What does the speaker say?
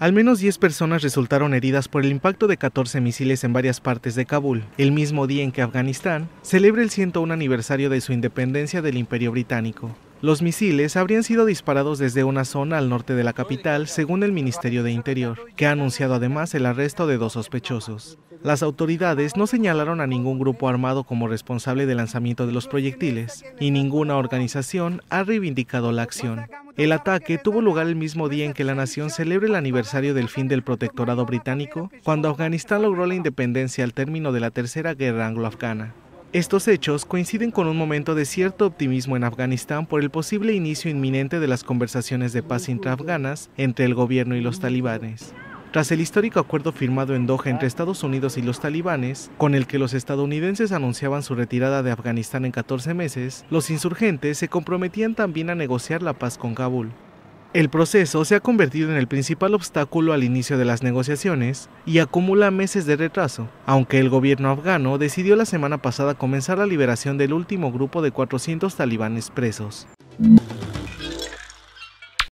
Al menos 10 personas resultaron heridas por el impacto de 14 misiles en varias partes de Kabul, el mismo día en que Afganistán celebra el 101 aniversario de su independencia del Imperio Británico. Los misiles habrían sido disparados desde una zona al norte de la capital, según el Ministerio de Interior, que ha anunciado además el arresto de dos sospechosos. Las autoridades no señalaron a ningún grupo armado como responsable del lanzamiento de los proyectiles, y ninguna organización ha reivindicado la acción. El ataque tuvo lugar el mismo día en que la nación celebra el aniversario del fin del protectorado británico, cuando Afganistán logró la independencia al término de la Tercera Guerra Anglo-Afgana. Estos hechos coinciden con un momento de cierto optimismo en Afganistán por el posible inicio inminente de las conversaciones de paz intraafganas entre el gobierno y los talibanes. Tras el histórico acuerdo firmado en Doha entre Estados Unidos y los talibanes, con el que los estadounidenses anunciaban su retirada de Afganistán en 14 meses, los insurgentes se comprometían también a negociar la paz con Kabul. El proceso se ha convertido en el principal obstáculo al inicio de las negociaciones y acumula meses de retraso, aunque el gobierno afgano decidió la semana pasada comenzar la liberación del último grupo de 400 talibanes presos.